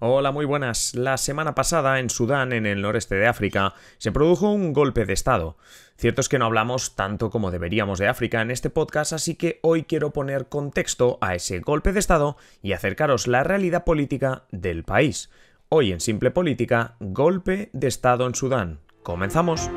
Hola, muy buenas. La semana pasada en Sudán, en el noreste de África, se produjo un golpe de Estado. Cierto es que no hablamos tanto como deberíamos de África en este podcast, así que hoy quiero poner contexto a ese golpe de Estado y acercaros la realidad política del país. Hoy en Simple Política, golpe de Estado en Sudán. Comenzamos.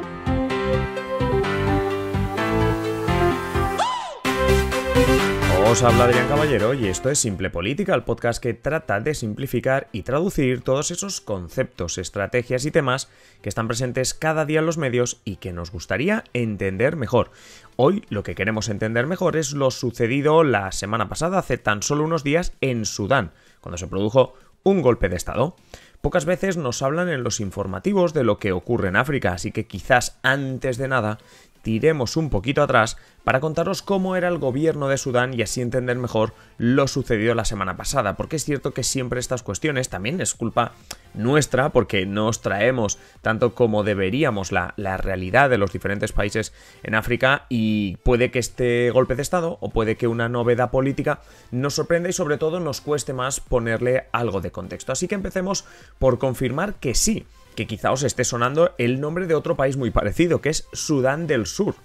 Os habla Adrián Caballero y esto es Simple Política, el podcast que trata de simplificar y traducir todos esos conceptos, estrategias y temas que están presentes cada día en los medios y que nos gustaría entender mejor. Hoy lo que queremos entender mejor es lo sucedido la semana pasada, hace tan solo unos días, en Sudán, cuando se produjo un golpe de Estado. Pocas veces nos hablan en los informativos de lo que ocurre en África, así que quizás antes de nada tiremos un poquito atrás para contaros cómo era el gobierno de Sudán y así entender mejor lo sucedido la semana pasada, porque es cierto que siempre estas cuestiones también es culpa nuestra, porque no os traemos tanto como deberíamos la, la realidad de los diferentes países en África y puede que este golpe de Estado o puede que una novedad política nos sorprenda y sobre todo nos cueste más ponerle algo de contexto. Así que empecemos por confirmar que sí, que quizá os esté sonando el nombre de otro país muy parecido, que es Sudán del Sur.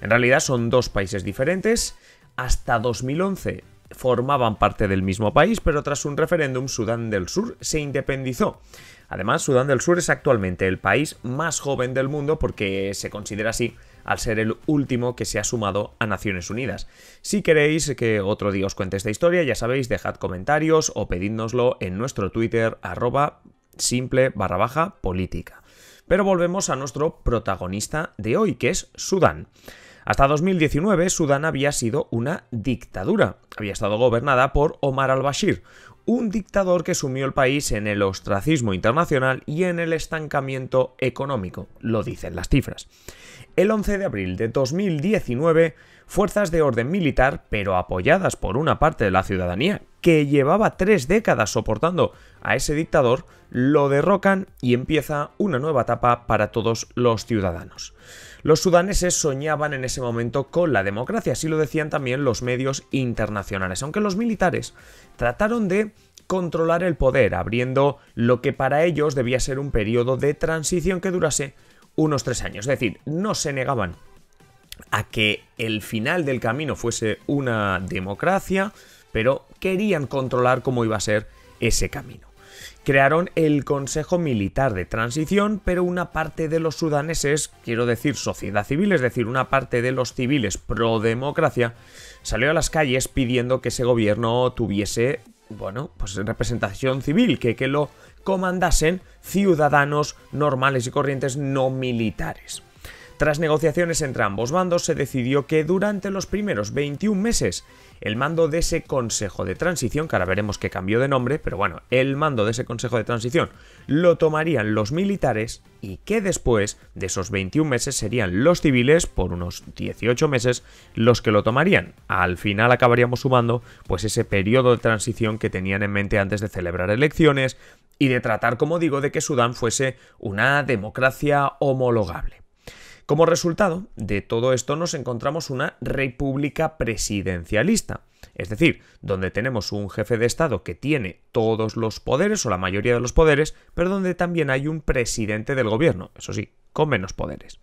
En realidad son dos países diferentes. Hasta 2011 formaban parte del mismo país, pero tras un referéndum Sudán del Sur se independizó. Además, Sudán del Sur es actualmente el país más joven del mundo porque se considera así al ser el último que se ha sumado a Naciones Unidas. Si queréis que otro día os cuente esta historia, ya sabéis, dejad comentarios o pedídnoslo en nuestro Twitter arroba simple barra baja política. Pero volvemos a nuestro protagonista de hoy, que es Sudán. Hasta 2019, Sudán había sido una dictadura. Había estado gobernada por Omar al-Bashir, un dictador que sumió el país en el ostracismo internacional y en el estancamiento económico, lo dicen las cifras. El 11 de abril de 2019, fuerzas de orden militar, pero apoyadas por una parte de la ciudadanía que llevaba tres décadas soportando a ese dictador, lo derrocan y empieza una nueva etapa para todos los ciudadanos. Los sudaneses soñaban en ese momento con la democracia, así lo decían también los medios internacionales, aunque los militares trataron de controlar el poder, abriendo lo que para ellos debía ser un periodo de transición que durase unos tres años. Es decir, no se negaban a que el final del camino fuese una democracia, pero querían controlar cómo iba a ser ese camino. Crearon el Consejo Militar de Transición, pero una parte de los sudaneses, quiero decir sociedad civil, es decir, una parte de los civiles pro democracia, salió a las calles pidiendo que ese gobierno tuviese, bueno, pues representación civil, que, que lo comandasen ciudadanos normales y corrientes no militares. Tras negociaciones entre ambos bandos, se decidió que durante los primeros 21 meses el mando de ese Consejo de Transición, que ahora veremos que cambió de nombre, pero bueno, el mando de ese Consejo de Transición lo tomarían los militares y que después de esos 21 meses serían los civiles, por unos 18 meses, los que lo tomarían. Al final acabaríamos sumando pues ese periodo de transición que tenían en mente antes de celebrar elecciones y de tratar, como digo, de que Sudán fuese una democracia homologable. Como resultado de todo esto nos encontramos una república presidencialista, es decir, donde tenemos un jefe de Estado que tiene todos los poderes o la mayoría de los poderes, pero donde también hay un presidente del gobierno, eso sí, con menos poderes.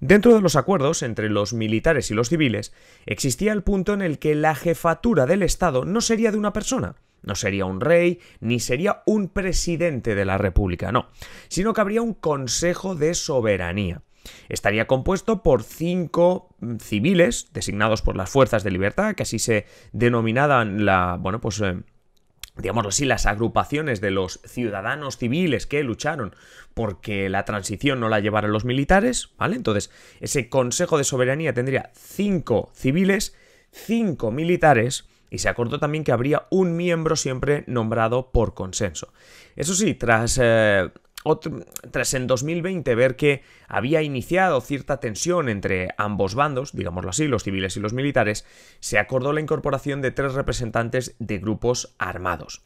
Dentro de los acuerdos entre los militares y los civiles, existía el punto en el que la jefatura del Estado no sería de una persona, no sería un rey, ni sería un presidente de la República, no, sino que habría un Consejo de Soberanía. Estaría compuesto por cinco civiles designados por las fuerzas de libertad, que así se denominaban la, bueno, pues eh, así, las agrupaciones de los ciudadanos civiles que lucharon porque la transición no la llevaran los militares, ¿vale? Entonces, ese Consejo de Soberanía tendría cinco civiles, cinco militares, y se acordó también que habría un miembro siempre nombrado por consenso. Eso sí, tras eh, tras en 2020 ver que había iniciado cierta tensión entre ambos bandos, digámoslo así, los civiles y los militares, se acordó la incorporación de tres representantes de grupos armados.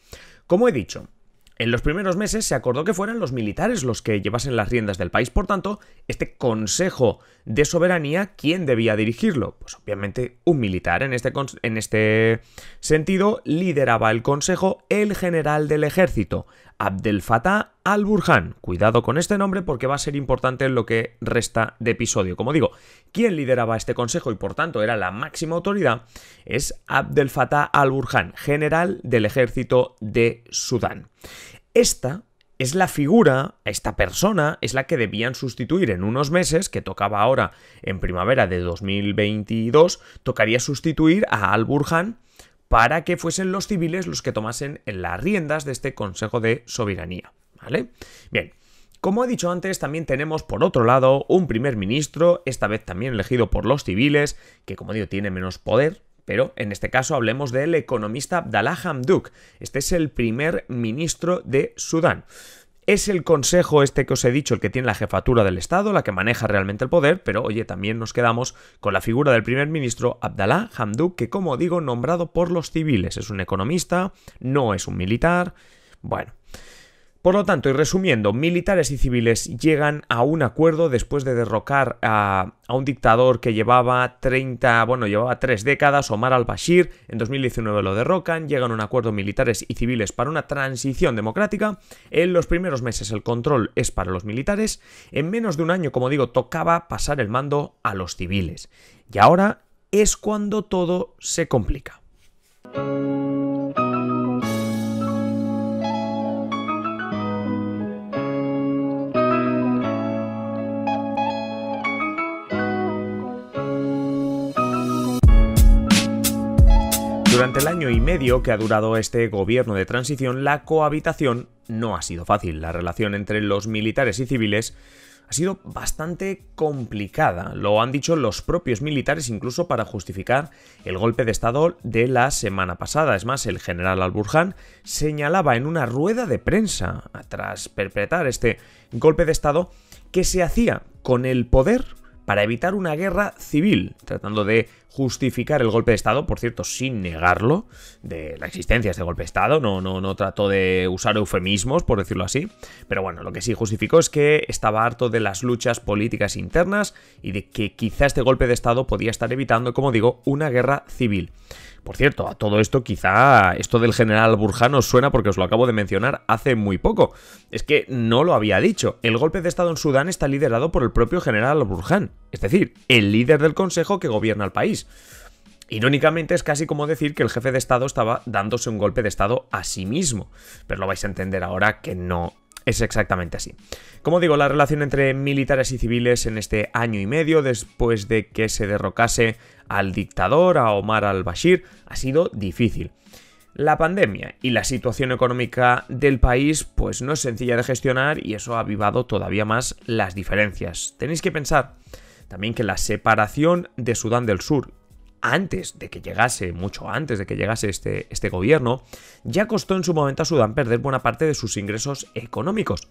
Como he dicho, en los primeros meses se acordó que fueran los militares los que llevasen las riendas del país, por tanto, este Consejo de Soberanía, ¿quién debía dirigirlo? Pues obviamente un militar, en este, en este sentido lideraba el Consejo el general del ejército, Abdel Fattah al-Burhan. Cuidado con este nombre porque va a ser importante en lo que resta de episodio. Como digo, quien lideraba este consejo y por tanto era la máxima autoridad es Abdel Fattah al-Burhan, general del ejército de Sudán. Esta es la figura, esta persona es la que debían sustituir en unos meses, que tocaba ahora en primavera de 2022, tocaría sustituir a Al-Burhan para que fuesen los civiles los que tomasen las riendas de este Consejo de Soberanía. ¿Vale? Bien. Como he dicho antes, también tenemos por otro lado un primer ministro, esta vez también elegido por los civiles, que como digo tiene menos poder, pero en este caso hablemos del economista Abdallah Hamduk. Este es el primer ministro de Sudán. Es el consejo este que os he dicho el que tiene la jefatura del Estado, la que maneja realmente el poder, pero oye, también nos quedamos con la figura del primer ministro Abdallah Hamduk, que como digo, nombrado por los civiles. Es un economista, no es un militar. Bueno. Por lo tanto, y resumiendo, militares y civiles llegan a un acuerdo después de derrocar a, un dictador que llevaba 30, bueno, llevaba 3 décadas, Omar al-Bashir, en 2019 lo derrocan, llegan a un acuerdo militares y civiles para una transición democrática, en los primeros meses el control es para los militares, en menos de un año, como digo, tocaba pasar el mando a los civiles. Y ahora es cuando todo se complica. Durante el año y medio que ha durado este gobierno de transición, la cohabitación no ha sido fácil. La relación entre los militares y civiles ha sido bastante complicada. Lo han dicho los propios militares incluso para justificar el golpe de Estado de la semana pasada. Es más, el general Alburján señalaba en una rueda de prensa, tras perpetrar este golpe de Estado, que se hacía con el poder para evitar una guerra civil, tratando de justificar el golpe de Estado, por cierto, sin negarlo, de la existencia de este golpe de Estado, no, no, no trató de usar eufemismos, por decirlo así, pero bueno, lo que sí justificó es que estaba harto de las luchas políticas internas y de que quizá este golpe de Estado podía estar evitando, como digo, una guerra civil. Por cierto, a todo esto quizá esto del general Burhan os suena porque os lo acabo de mencionar hace muy poco. Es que no lo había dicho. El golpe de Estado en Sudán está liderado por el propio general Burhan, es decir, el líder del Consejo que gobierna el país. Irónicamente es casi como decir que el jefe de Estado estaba dándose un golpe de Estado a sí mismo, pero lo vais a entender ahora que no es exactamente así. Como digo, la relación entre militares y civiles en este año y medio después de que se derrocase al dictador, a Omar al-Bashir, ha sido difícil. La pandemia y la situación económica del país pues no es sencilla de gestionar y eso ha avivado todavía más las diferencias. Tenéis que pensar también que la separación de Sudán del Sur antes de que llegase, mucho antes de que llegase este, este gobierno, ya costó en su momento a Sudán perder buena parte de sus ingresos económicos,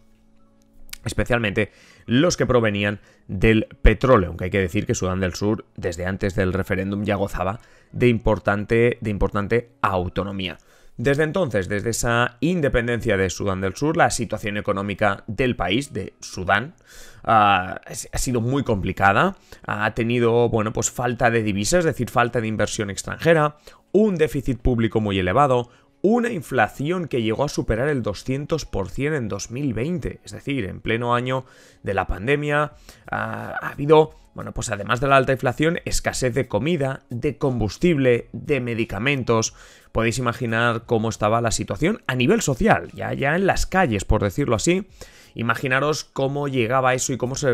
especialmente los que provenían del petróleo, aunque hay que decir que Sudán del Sur desde antes del referéndum ya gozaba de importante, de importante autonomía. Desde entonces, desde esa independencia de Sudán del Sur, la situación económica del país, de Sudán, ah, ha sido muy complicada. Ha tenido, bueno, pues falta de divisas, es decir, falta de inversión extranjera, un déficit público muy elevado, una inflación que llegó a superar el 200% en 2020, es decir, en pleno año de la pandemia, ah, ha habido bueno, pues además de la alta inflación, escasez de comida, de combustible, de medicamentos. Podéis imaginar cómo estaba la situación a nivel social, ya, ya en las calles, por decirlo así. Imaginaros cómo llegaba eso y cómo se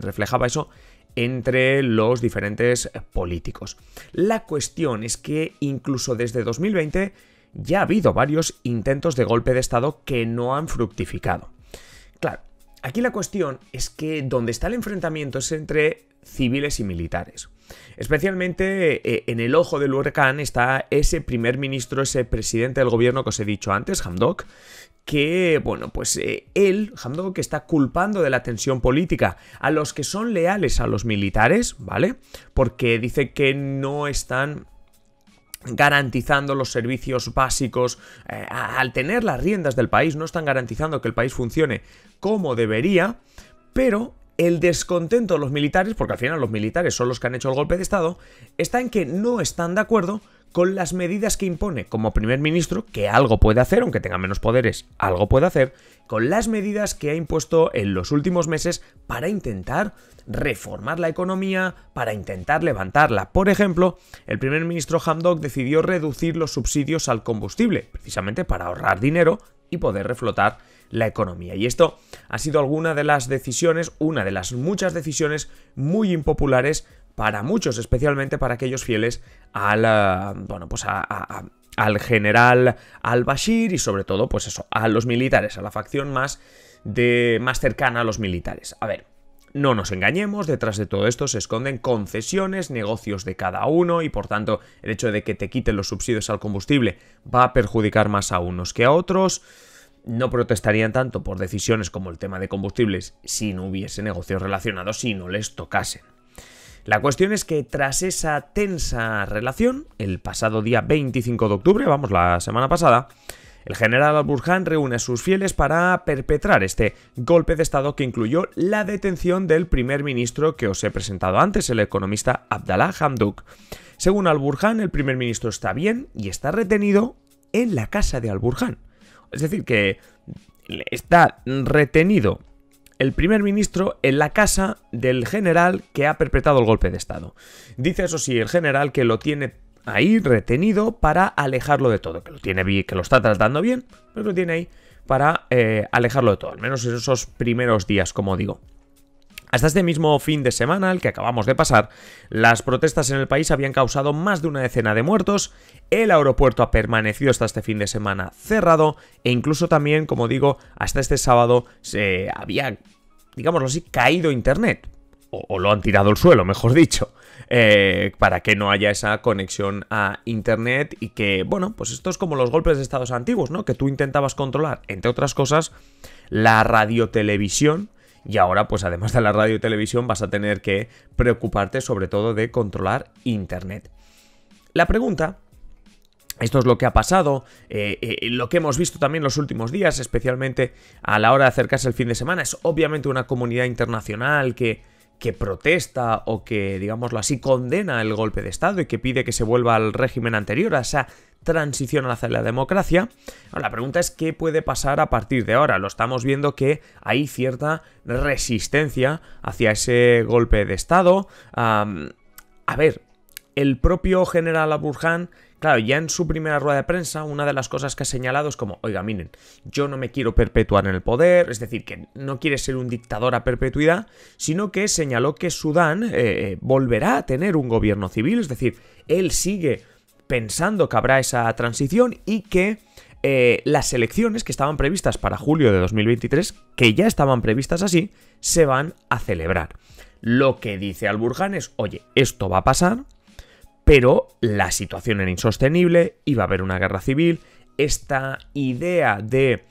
reflejaba eso entre los diferentes políticos. La cuestión es que incluso desde 2020 ya ha habido varios intentos de golpe de Estado que no han fructificado. Claro, Aquí la cuestión es que donde está el enfrentamiento es entre civiles y militares. Especialmente eh, en el ojo del huracán está ese primer ministro, ese presidente del gobierno que os he dicho antes, Hamdok, que, bueno, pues eh, él, Hamdok, está culpando de la tensión política a los que son leales a los militares, ¿vale? Porque dice que no están garantizando los servicios básicos, eh, al tener las riendas del país, no están garantizando que el país funcione como debería, pero el descontento de los militares, porque al final los militares son los que han hecho el golpe de Estado, está en que no están de acuerdo con las medidas que impone como primer ministro, que algo puede hacer, aunque tenga menos poderes, algo puede hacer, con las medidas que ha impuesto en los últimos meses para intentar reformar la economía, para intentar levantarla. Por ejemplo, el primer ministro Hamdok decidió reducir los subsidios al combustible, precisamente para ahorrar dinero y poder reflotar la economía. Y esto ha sido alguna de las decisiones, una de las muchas decisiones muy impopulares para muchos, especialmente para aquellos fieles al, eh, bueno, pues al general al-Bashir y sobre todo, pues eso, a los militares, a la facción más, de, más cercana a los militares. A ver, no nos engañemos, detrás de todo esto se esconden concesiones, negocios de cada uno y por tanto el hecho de que te quiten los subsidios al combustible va a perjudicar más a unos que a otros. No protestarían tanto por decisiones como el tema de combustibles si no hubiese negocios relacionados, si no les tocasen. La cuestión es que tras esa tensa relación, el pasado día 25 de octubre, vamos, la semana pasada, el general Burhan reúne a sus fieles para perpetrar este golpe de Estado que incluyó la detención del primer ministro que os he presentado antes, el economista Abdallah Hamdouk. Según Al-Burhan, el primer ministro está bien y está retenido en la casa de Al-Burhan. Es decir, que está retenido el primer ministro en la casa del general que ha perpetrado el golpe de Estado. Dice eso sí, el general que lo tiene ahí retenido para alejarlo de todo, que lo tiene bien, que lo está tratando bien, pero lo tiene ahí para eh, alejarlo de todo, al menos en esos primeros días, como digo. Hasta este mismo fin de semana, el que acabamos de pasar, las protestas en el país habían causado más de una decena de muertos, el aeropuerto ha permanecido hasta este fin de semana cerrado e incluso también, como digo, hasta este sábado se había, digámoslo así, caído Internet. O, lo han tirado al suelo, mejor dicho, eh, para que no haya esa conexión a Internet y que, bueno, pues esto es como los golpes de estados antiguos, ¿no? Que tú intentabas controlar, entre otras cosas, la radiotelevisión y ahora, pues además de la radio y televisión, vas a tener que preocuparte sobre todo de controlar Internet. La pregunta esto es lo que ha pasado, eh, eh, lo que hemos visto también los últimos días, especialmente a la hora de acercarse el fin de semana. Es obviamente una comunidad internacional que que protesta o que, digámoslo así, condena el golpe de Estado y que pide que se vuelva al régimen anterior, a esa transición hacia la democracia. la pregunta es qué puede pasar a partir de ahora. Lo estamos viendo que hay cierta resistencia hacia ese golpe de Estado. a ver, el propio general Aburhan Claro, ya en su primera rueda de prensa, una de las cosas que ha señalado es como, oiga, miren, yo no me quiero perpetuar en el poder, es decir, que no quiere ser un dictador a perpetuidad, sino que señaló que Sudán eh, eh, volverá a tener un gobierno civil, es decir, él sigue pensando que habrá esa transición y que eh, las elecciones que estaban previstas para julio de 2023, que ya estaban previstas así, se van a celebrar. Lo que dice Al-Burjan es, oye, esto va a pasar, pero la situación era insostenible, iba a haber una guerra civil, esta idea de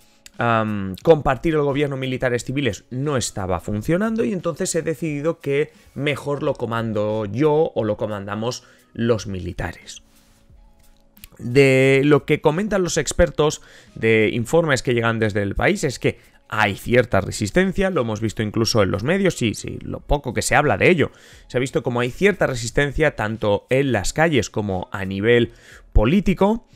compartir el gobierno militares civiles no estaba funcionando y entonces he decidido que mejor lo comando yo o lo comandamos los militares. De lo que comentan los expertos de informes que llegan desde el país es que hay cierta resistencia, lo hemos visto incluso en los medios, sí, sí, lo poco que se habla de ello. Se ha visto como hay cierta resistencia tanto en las calles como a nivel político,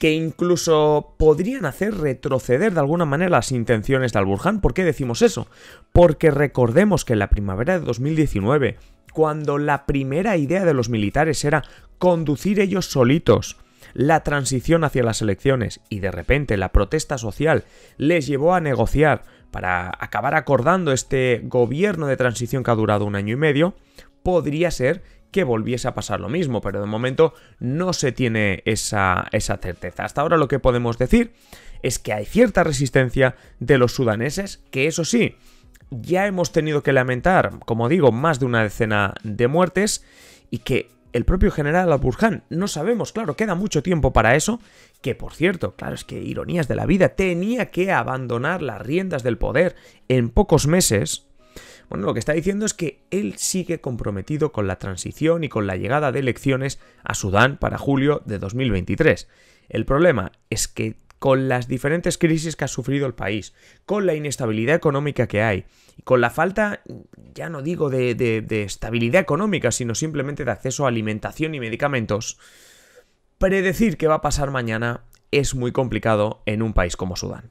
que incluso podrían hacer retroceder de alguna manera las intenciones de Alburján. ¿Por qué decimos eso? Porque recordemos que en la primavera de 2019, cuando la primera idea de los militares era conducir ellos solitos la transición hacia las elecciones y de repente la protesta social les llevó a negociar para acabar acordando este gobierno de transición que ha durado un año y medio, podría ser que volviese a pasar lo mismo, pero de momento no se tiene esa, esa certeza. Hasta ahora lo que podemos decir es que hay cierta resistencia de los sudaneses, que eso sí, ya hemos tenido que lamentar, como digo, más de una decena de muertes y que el propio general Al-Burhan, No sabemos, claro, queda mucho tiempo para eso, que por cierto, claro, es que ironías de la vida, tenía que abandonar las riendas del poder en pocos meses. Bueno, lo que está diciendo es que él sigue comprometido con la transición y con la llegada de elecciones a Sudán para julio de 2023. El problema es que con las diferentes crisis que ha sufrido el país, con la inestabilidad económica que hay, y con la falta, ya no digo de, de estabilidad económica, sino simplemente de acceso a alimentación y medicamentos, predecir qué va a pasar mañana es muy complicado en un país como Sudán.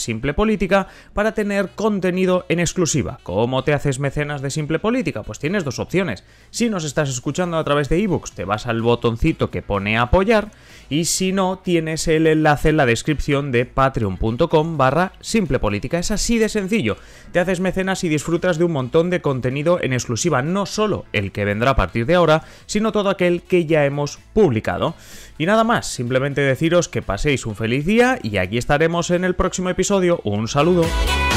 Simple Política para tener contenido en exclusiva. ¿Cómo te haces mecenas de Simple Política? Pues tienes dos opciones. Si nos estás escuchando a través de ebooks, te vas al botoncito que pone apoyar y si no, tienes el enlace en la descripción de patreon.com barra Simple Política. Es así de sencillo. Te haces mecenas y disfrutas de un montón de contenido en exclusiva, no solo el que vendrá a partir de ahora, sino todo aquel que ya hemos publicado. Y nada más, simplemente deciros que paséis un feliz día y aquí estaremos en el próximo episodio un saludo.